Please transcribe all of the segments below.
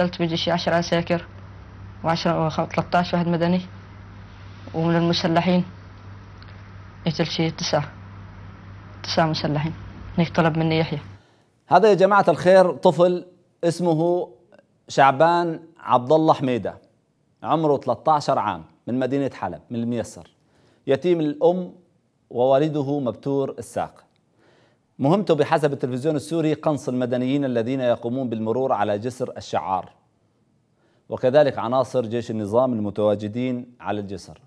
قتلت شي عشر عساكر وعشرة وثلاثة واحد مدني ومن المسلحين قتل شي تسعة تسعة مسلحين هيك طلب مني يحيى هذا يا جماعة الخير طفل اسمه شعبان عبد الله حميدة عمره 13 عام من مدينة حلب من الميسر يتيم الأم ووالده مبتور الساق مهمته بحسب التلفزيون السوري قنص المدنيين الذين يقومون بالمرور على جسر الشعار وكذلك عناصر جيش النظام المتواجدين على الجسر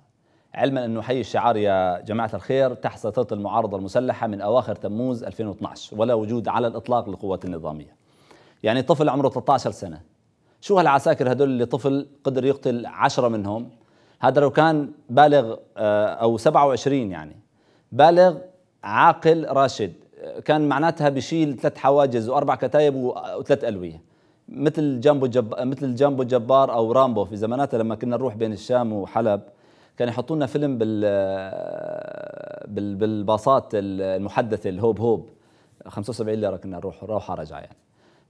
علما أن حي الشعار يا جماعة الخير تحت سيطرة المعارضة المسلحة من أواخر تموز 2012 ولا وجود على الإطلاق للقوات النظامية يعني طفل عمره 13 سنة شو هالعساكر هدول اللي طفل قدر يقتل عشرة منهم هذا لو كان بالغ آه، أو 27 يعني بالغ عاقل راشد كان معناتها بشيل ثلاث حواجز واربع كتايب وثلاث الويه مثل جامبو جب مثل جامبو جبار او رامبو في زماناتها لما كنا نروح بين الشام وحلب كان يحطوا لنا فيلم بال بال بالباصات المحدثه الهوب هوب 75 ليره كنا نروح روحه رجعه يعني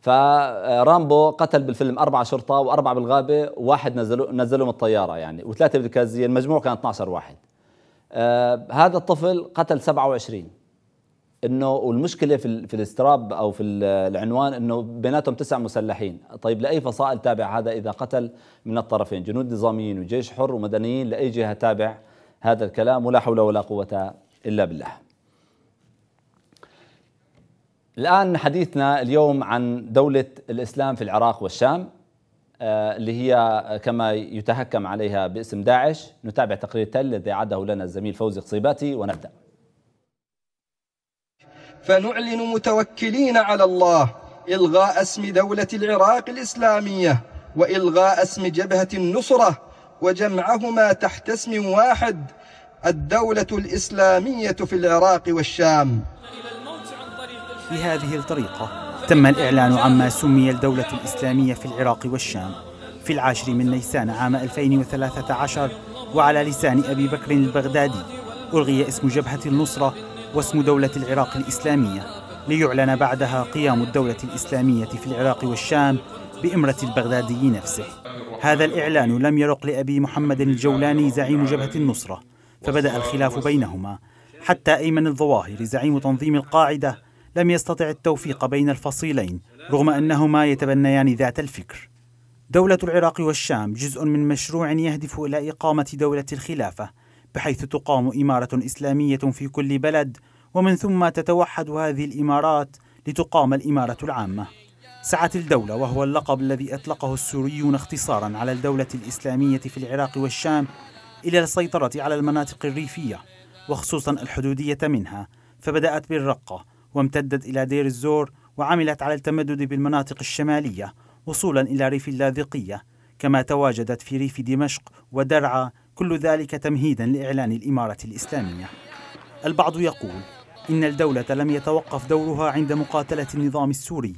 فرامبو قتل بالفيلم أربعة شرطة وأربعة بالغابة وواحد نزلوا نزلوا من الطيارة يعني وثلاثة بالكازية المجموع كان 12 واحد آه هذا الطفل قتل 27 انه والمشكله في في الاستراب او في العنوان انه بيناتهم تسع مسلحين، طيب لاي فصائل تابع هذا اذا قتل من الطرفين جنود نظاميين وجيش حر ومدنيين لاي جهه تابع هذا الكلام ولا حول ولا قوه الا بالله. الان حديثنا اليوم عن دوله الاسلام في العراق والشام آه، اللي هي كما يتهكم عليها باسم داعش، نتابع تقرير تل الذي اعده لنا الزميل فوزي قصيباتي ونبدا. فنعلن متوكلين على الله إلغاء اسم دولة العراق الإسلامية وإلغاء اسم جبهة النصرة وجمعهما تحت اسم واحد الدولة الإسلامية في العراق والشام بهذه الطريقة تم الإعلان عما سمي الدولة الإسلامية في العراق والشام في العاشر من نيسان عام 2013 وعلى لسان أبي بكر البغدادي ألغي اسم جبهة النصرة واسم دولة العراق الإسلامية ليعلن بعدها قيام الدولة الإسلامية في العراق والشام بإمرة البغدادي نفسه هذا الإعلان لم يرق لأبي محمد الجولاني زعيم جبهة النصرة فبدأ الخلاف بينهما حتى أيمن الظواهري زعيم تنظيم القاعدة لم يستطع التوفيق بين الفصيلين رغم أنهما يتبنيان ذات الفكر دولة العراق والشام جزء من مشروع يهدف إلى إقامة دولة الخلافة بحيث تقام إمارة إسلامية في كل بلد ومن ثم تتوحد هذه الإمارات لتقام الإمارة العامة سعت الدولة وهو اللقب الذي أطلقه السوريون اختصارا على الدولة الإسلامية في العراق والشام إلى السيطرة على المناطق الريفية وخصوصا الحدودية منها فبدأت بالرقة وامتدت إلى دير الزور وعملت على التمدد بالمناطق الشمالية وصولا إلى ريف اللاذقية كما تواجدت في ريف دمشق ودرعا كل ذلك تمهيدا لإعلان الإمارة الإسلامية البعض يقول إن الدولة لم يتوقف دورها عند مقاتلة النظام السوري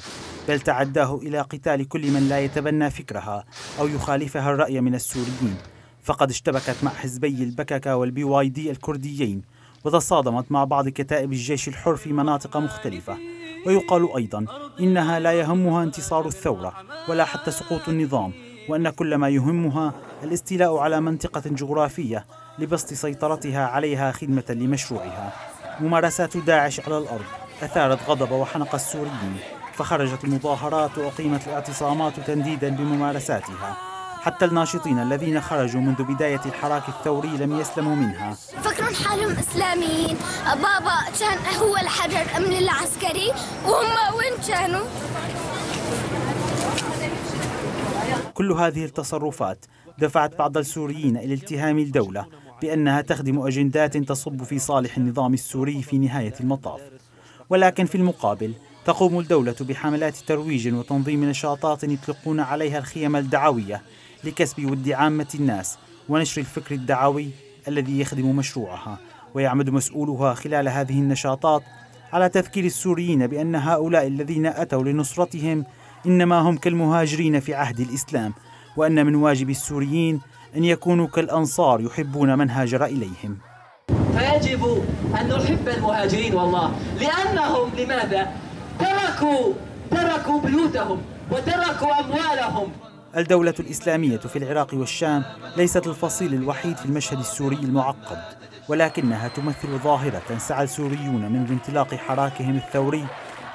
بل تعداه إلى قتال كل من لا يتبنى فكرها أو يخالفها الرأي من السوريين فقد اشتبكت مع حزبي البككة والبي واي دي الكرديين وتصادمت مع بعض كتائب الجيش الحر في مناطق مختلفة ويقال أيضا إنها لا يهمها انتصار الثورة ولا حتى سقوط النظام وأن كل ما يهمها الاستيلاء على منطقة جغرافية لبسط سيطرتها عليها خدمة لمشروعها ممارسات داعش على الأرض أثارت غضب وحنق السوريين فخرجت المظاهرات وأقيمت الاعتصامات تنديدا بممارساتها حتى الناشطين الذين خرجوا منذ بداية الحراك الثوري لم يسلموا منها فكرون حالهم إسلاميين بابا كان هو الحجر أمن العسكري وهم وين كانوا؟ كل هذه التصرفات دفعت بعض السوريين إلى اتهام الدولة بأنها تخدم أجندات تصب في صالح النظام السوري في نهاية المطاف ولكن في المقابل تقوم الدولة بحملات ترويج وتنظيم نشاطات يطلقون عليها الخيم الدعوية لكسب ود عامة الناس ونشر الفكر الدعوي الذي يخدم مشروعها ويعمد مسؤولها خلال هذه النشاطات على تذكير السوريين بأن هؤلاء الذين أتوا لنصرتهم إنما هم كالمهاجرين في عهد الإسلام وأن من واجب السوريين أن يكونوا كالأنصار يحبون من هاجر إليهم فيجب أن نحب المهاجرين والله لأنهم لماذا؟ تركوا تركوا بيوتهم وتركوا أموالهم الدولة الإسلامية في العراق والشام ليست الفصيل الوحيد في المشهد السوري المعقد ولكنها تمثل ظاهرة سعى السوريون منذ انطلاق حراكهم الثوري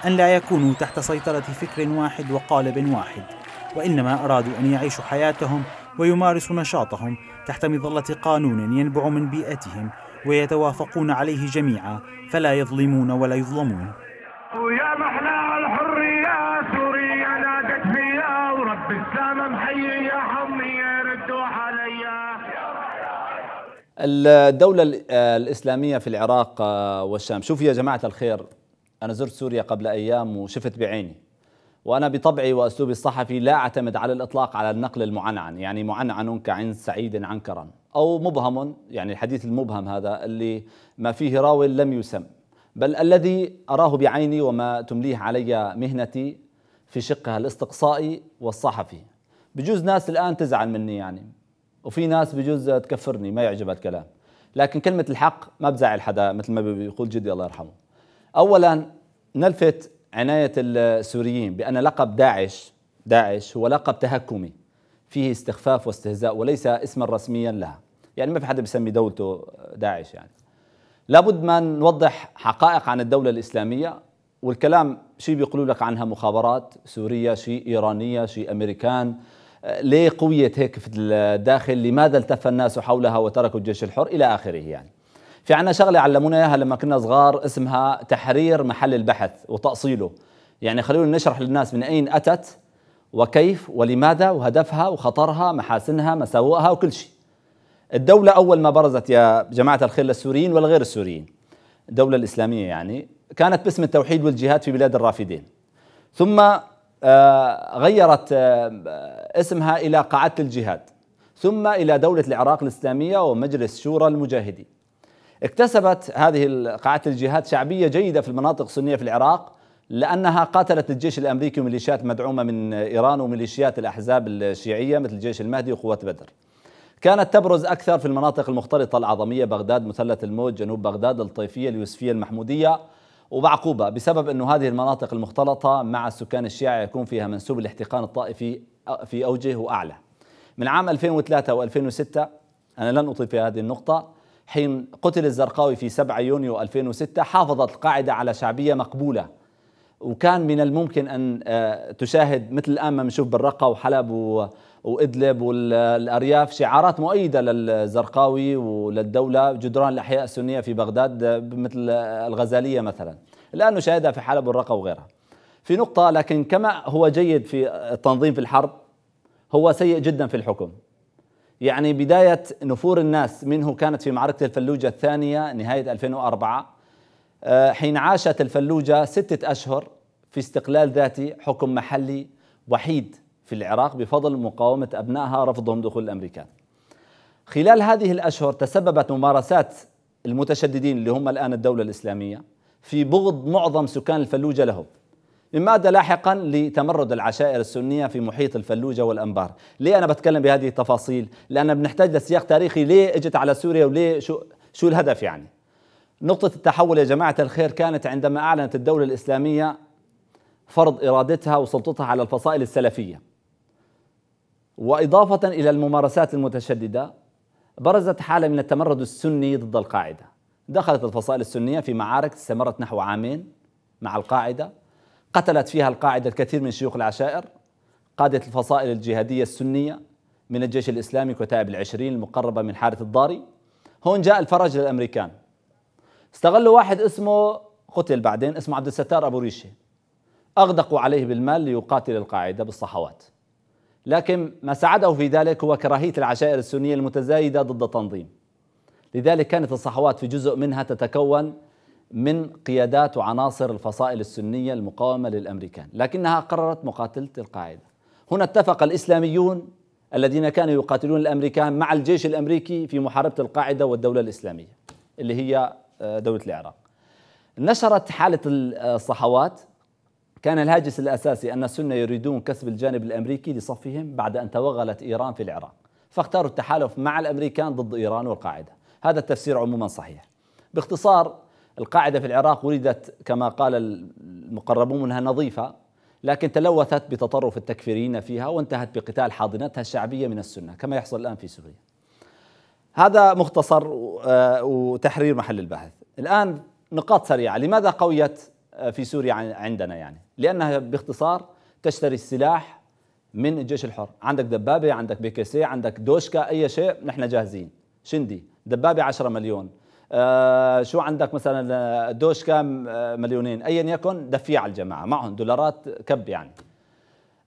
أن لا يكونوا تحت سيطرة فكر واحد وقالب واحد وإنما أرادوا أن يعيشوا حياتهم ويمارسوا نشاطهم تحت مظلة قانون ينبع من بيئتهم ويتوافقون عليه جميعا فلا يظلمون ولا يظلمون ويا محلى الحرية سوريا نادت فيا ورب السلام محيي يا حمي ردوا عليا الدولة آه، الإسلامية في العراق آه، والشام شوف يا جماعة الخير أنا زرت سوريا قبل أيام وشفت بعيني وأنا بطبعي وأسلوبي الصحفي لا أعتمد على الإطلاق على النقل المعنعن يعني معنعن كعن سعيد عنكرا أو مبهم يعني الحديث المبهم هذا اللي ما فيه راوي لم يسم بل الذي أراه بعيني وما تمليه علي مهنتي في شقها الاستقصائي والصحفي بجوز ناس الآن تزعل مني يعني وفي ناس بجوز تكفرني ما يعجبها الكلام لكن كلمة الحق ما بزعل حدا مثل ما بيقول جدي الله يرحمه اولا نلفت عنايه السوريين بان لقب داعش داعش هو لقب تهكمي فيه استخفاف واستهزاء وليس اسما رسميا لها يعني ما في حدا بيسمي دولته داعش يعني لابد ما نوضح حقائق عن الدولة الإسلامية والكلام شيء بيقولوا لك عنها مخابرات سورية شيء إيرانية شيء أمريكان ليه قوية هيك في الداخل لماذا التف الناس حولها وتركوا الجيش الحر إلى آخره يعني في عنا شغله علمونا اياها لما كنا صغار اسمها تحرير محل البحث وتاصيله يعني خلونا نشرح للناس من اين اتت وكيف ولماذا وهدفها وخطرها محاسنها مساوئها وكل شيء الدولة أول ما برزت يا جماعة الخير للسوريين والغير السوريين الدولة الإسلامية يعني كانت باسم التوحيد والجهاد في بلاد الرافدين ثم آه، غيرت آه، اسمها إلى قاعدة الجهاد ثم إلى دولة العراق الإسلامية ومجلس شورى المجاهدين اكتسبت هذه قاعدة الجهاد شعبية جيدة في المناطق السنية في العراق لأنها قاتلت الجيش الأمريكي وميليشيات مدعومة من إيران وميليشيات الأحزاب الشيعية مثل جيش المهدي وقوات بدر كانت تبرز أكثر في المناطق المختلطة العظمية بغداد مثلث الموج جنوب بغداد الطيفية اليوسفية المحمودية وبعقوبة بسبب أن هذه المناطق المختلطة مع السكان الشيعة يكون فيها منسوب الاحتقان الطائفي في أوجه وأعلى من عام 2003 و2006 أنا لن أطيل في هذه النقطة حين قتل الزرقاوي في 7 يونيو 2006 حافظت القاعدة على شعبية مقبولة وكان من الممكن أن آه، تشاهد مثل الآن ما بنشوف بالرقة وحلب وإدلب والأرياف شعارات مؤيدة للزرقاوي وللدولة جدران الأحياء السنية في بغداد آه، مثل آه، الغزالية مثلا الآن نشاهدها في حلب والرقة وغيرها في نقطة لكن كما هو جيد في التنظيم في الحرب هو سيء جدا في الحكم يعني بداية نفور الناس منه كانت في معركة الفلوجة الثانية نهاية 2004 آه، حين عاشت الفلوجة ستة أشهر في استقلال ذاتي حكم محلي وحيد في العراق بفضل مقاومة أبنائها رفضهم دخول الأمريكان خلال هذه الأشهر تسببت ممارسات المتشددين اللي هم الآن الدولة الإسلامية في بغض معظم سكان الفلوجة لهم مما ادى لاحقا لتمرد العشائر السنيه في محيط الفلوجه والانبار، ليه انا بتكلم بهذه التفاصيل؟ لان بنحتاج لسياق تاريخي ليه اجت على سوريا وليه شو شو الهدف يعني؟ نقطة التحول يا جماعة الخير كانت عندما اعلنت الدولة الاسلامية فرض ارادتها وسلطتها على الفصائل السلفية. واضافة الى الممارسات المتشددة برزت حالة من التمرد السني ضد القاعدة. دخلت الفصائل السنية في معارك استمرت نحو عامين مع القاعدة قتلت فيها القاعدة الكثير من شيوخ العشائر قادة الفصائل الجهادية السنية من الجيش الإسلامي كتائب العشرين المقربة من حارث الضاري هون جاء الفرج للأمريكان استغلوا واحد اسمه قتل بعدين اسمه عبد الستار أبو ريشة أغدقوا عليه بالمال ليقاتل القاعدة بالصحوات لكن ما ساعده في ذلك هو كراهية العشائر السنية المتزايدة ضد التنظيم لذلك كانت الصحوات في جزء منها تتكون من قيادات وعناصر الفصائل السنية المقاومة للأمريكان لكنها قررت مقاتلة القاعدة هنا اتفق الإسلاميون الذين كانوا يقاتلون الأمريكان مع الجيش الأمريكي في محاربة القاعدة والدولة الإسلامية اللي هي آه، دولة العراق نشرت حالة الصحوات كان الهاجس الأساسي أن السنة يريدون كسب الجانب الأمريكي لصفهم بعد أن توغلت إيران في العراق فاختاروا التحالف مع الأمريكان ضد إيران والقاعدة هذا التفسير عموما صحيح باختصار القاعدة في العراق ولدت كما قال المقربون منها نظيفة لكن تلوثت بتطرف التكفيريين فيها وانتهت بقتال حاضنتها الشعبية من السنة كما يحصل الآن في سوريا هذا مختصر آه، وتحرير محل البحث الآن نقاط سريعة لماذا قويت آه، في سوريا عندنا يعني لأنها باختصار تشتري السلاح من الجيش الحر عندك دبابة عندك بيكسي عندك دوشكا أي شيء نحن جاهزين شندي دبابة 10 مليون آه، شو عندك مثلا آه، دوش كام آه، مليونين ايا يكن دفيع الجماعه معهم دولارات كب يعني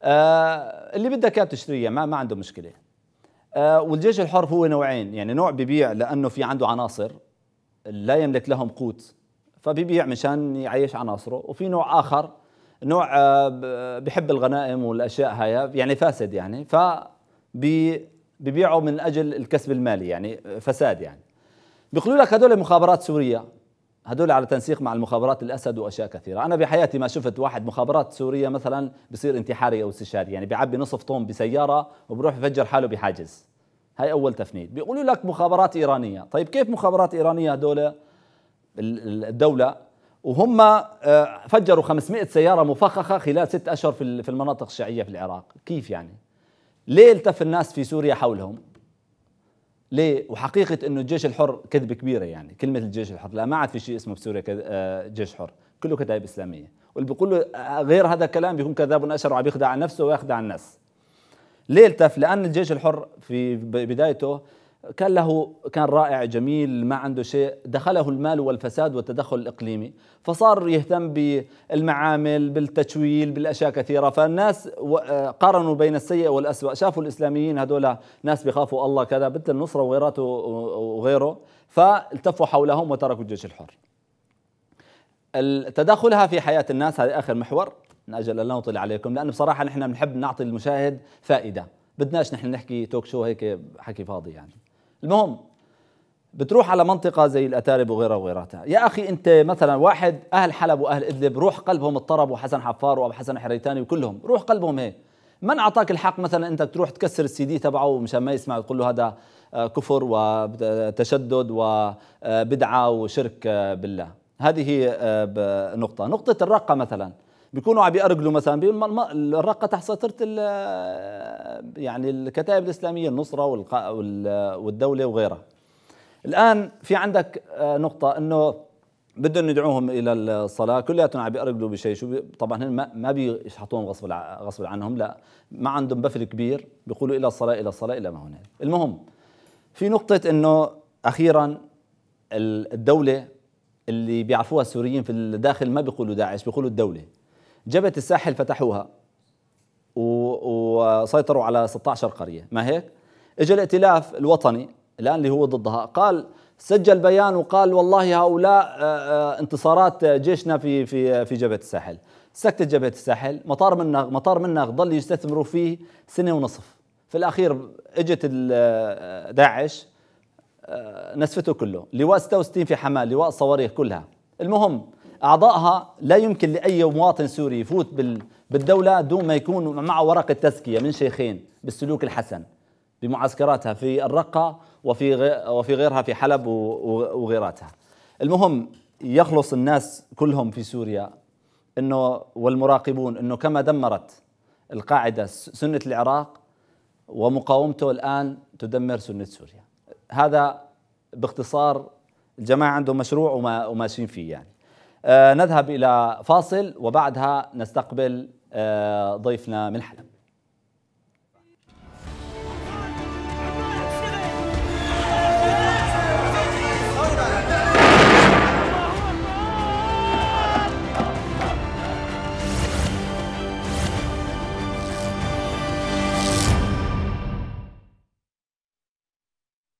آه اللي بدك اياه تشتريه ما ما عنده مشكله آه والجيش الحر هو نوعين يعني نوع ببيع لانه في عنده عناصر لا يملك لهم قوت فبيبيع مشان يعيش عناصره وفي نوع اخر نوع بحب الغنائم والاشياء هاي يعني فاسد يعني ف ببيعوا من اجل الكسب المالي يعني فساد يعني بيقولوا لك هدول مخابرات سورية هدول على تنسيق مع المخابرات الاسد واشياء كثيره، انا بحياتي ما شفت واحد مخابرات سوريه مثلا بصير انتحاري او استشهادي، يعني بيعبي نصف طن بسياره وبروح يفجر حاله بحاجز. هاي اول تفنيد، بيقولوا لك مخابرات ايرانيه، طيب كيف مخابرات ايرانيه هدول الدوله وهم آه، فجروا 500 سياره مفخخه خلال ست اشهر في المناطق الشيعيه في العراق، كيف يعني؟ ليه التف الناس في سوريا حولهم؟ ليه وحقيقه انه الجيش الحر كذبه كبيره يعني كلمه الجيش الحر لا ما عاد في شيء اسمه بسوريا آه، جيش حر كله كتائب اسلاميه واللي بيقول له آه، غير هذا الكلام بيكون كذاب اشر وعم يخدع نفسه ويخدع الناس ليه التف لان الجيش الحر في بدايته كان له كان رائع جميل ما عنده شيء دخله المال والفساد والتدخل الإقليمي فصار يهتم بالمعامل بالتشويل بالأشياء كثيرة فالناس قارنوا بين السيء والأسوأ شافوا الإسلاميين هذول ناس بيخافوا الله كذا بنت النصرة وغيراته وغيره فالتفوا حولهم وتركوا الجيش الحر تدخلها في حياة الناس هذا آخر محور من أجل أن لا عليكم لأن بصراحة نحن بنحب نعطي المشاهد فائدة بدناش نحن نحكي توك شو هيك حكي فاضي يعني المهم بتروح على منطقه زي الاتارب وغيرها وغيرها يا اخي انت مثلا واحد اهل حلب واهل ادلب روح قلبهم اضطرب وحسن حفار وابو حسن حريتاني وكلهم روح قلبهم هيك من اعطاك الحق مثلا انت تروح تكسر السي دي تبعه مشان ما يسمع تقول له هذا آه، كفر وتشدد وبدعه وشرك آه، بالله هذه آه، نقطه نقطه الرقه مثلا بيكونوا عم يأرجلوا مثلا الرقه تحت سيطرة يعني الكتائب الاسلاميه النصره والدوله وغيرها الان في عندك آه، نقطه انه بدهم يدعوهم الى الصلاه كلياتهم عم بيأرجلوا بشيء شو طبعا هن ما بيشحطوهم غصب غصب عنهم لا ما عندهم بفل كبير بيقولوا الى الصلاه الى الصلاه الى ما هنالك المهم في نقطه انه اخيرا الدوله اللي بيعرفوها السوريين في الداخل ما بيقولوا داعش بيقولوا الدوله جبهة الساحل فتحوها وسيطروا على 16 قرية ما هيك اجى الائتلاف الوطني الآن اللي هو ضدها قال سجل بيان وقال والله هؤلاء آه، آه، انتصارات جيشنا في في في جبهة الساحل سكتت جبهة الساحل مطار منغ مطار منغ ظل يستثمروا فيه سنة ونصف في الأخير اجت آه، داعش نسفته كله لواء 66 في حماه لواء الصواريخ كلها المهم اعضائها لا يمكن لاي مواطن سوري يفوت بالدوله دون ما يكون معه ورقه تزكيه من شيخين بالسلوك الحسن بمعسكراتها في الرقه وفي وفي غيرها في حلب وغيراتها. المهم يخلص الناس كلهم في سوريا انه والمراقبون انه كما دمرت القاعده سنه العراق ومقاومته الان تدمر سنه سوريا. هذا باختصار الجماعه عندهم مشروع وما وماشيين فيه يعني. آه، نذهب إلى فاصل وبعدها نستقبل آه، ضيفنا من حلب